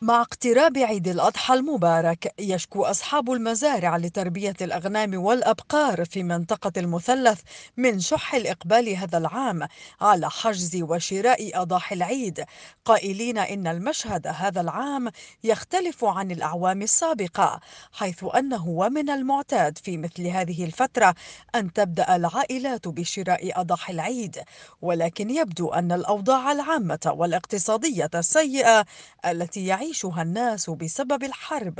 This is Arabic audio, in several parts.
مع اقتراب عيد الأضحى المبارك يشكو أصحاب المزارع لتربية الأغنام والأبقار في منطقة المثلث من شح الإقبال هذا العام على حجز وشراء أضاحي العيد قائلين إن المشهد هذا العام يختلف عن الأعوام السابقة حيث أنه ومن المعتاد في مثل هذه الفترة أن تبدأ العائلات بشراء أضاحي العيد ولكن يبدو أن الأوضاع العامة والاقتصادية السيئة التي يعيش يعيشها الناس بسبب الحرب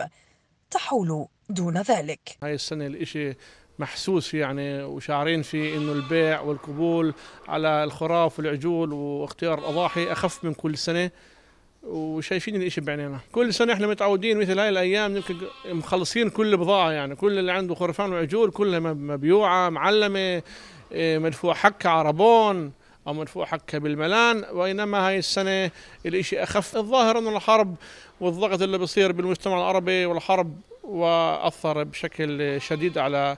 تحول دون ذلك هاي السنة الإشي محسوس يعني وشاعرين فيه انه البيع والقبول على الخراف والعجول واختيار الاضاحي اخف من كل سنه وشايفين الاشي بعينينا كل سنه احنا متعودين مثل هاي الايام يمكن مخلصين كل بضاعه يعني كل اللي عنده خرفان وعجول كلها مبيوعه معلمه إيه، مدفوع حكه عربون أو مدفوع حقها بالملان وإنما هاي السنة الإشي أخف الظاهر أنه الحرب والضغط اللي بصير بالمجتمع العربي والحرب وأثر بشكل شديد على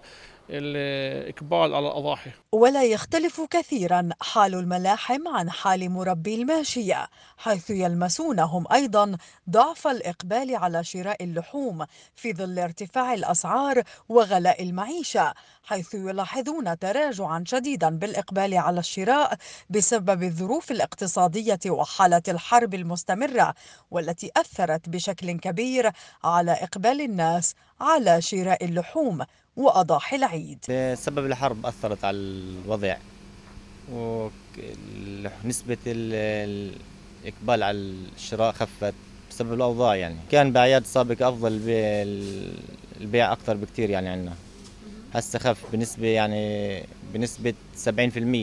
الإقبال على الأضاحي ولا يختلف كثيرا حال الملاحم عن حال مربي الماشية حيث يلمسون هم أيضا ضعف الإقبال على شراء اللحوم في ظل ارتفاع الأسعار وغلاء المعيشة حيث يلاحظون تراجعا شديدا بالإقبال على الشراء بسبب الظروف الاقتصادية وحالة الحرب المستمرة والتي أثرت بشكل كبير على إقبال الناس على شراء اللحوم وأضاحي العيد بسبب الحرب أثرت على الوضع ونسبة الإقبال على الشراء خفت بسبب الأوضاع يعني كان بأعياد سابقة أفضل البيع أكثر بكثير يعني عندنا هسه خف بنسبة يعني بنسبة 70%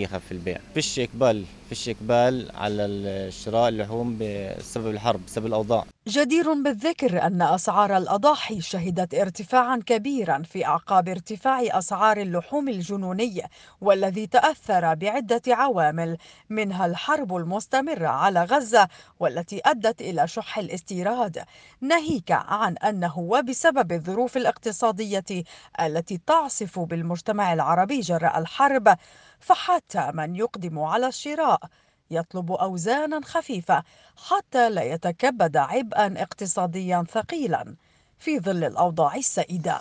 خف البيع فيش إقبال فيش إقبال على الشراء اللحوم بسبب الحرب بسبب الأوضاع جدير بالذكر أن أسعار الأضاحي شهدت ارتفاعا كبيرا في أعقاب ارتفاع أسعار اللحوم الجنونية والذي تأثر بعدة عوامل منها الحرب المستمرة على غزة والتي أدت إلى شح الاستيراد ناهيك عن أنه وبسبب الظروف الاقتصادية التي تعصف بالمجتمع العربي جراء الحرب فحتى من يقدم على الشراء يطلب أوزانا خفيفة حتى لا يتكبد عبئا اقتصاديا ثقيلا في ظل الأوضاع السائدة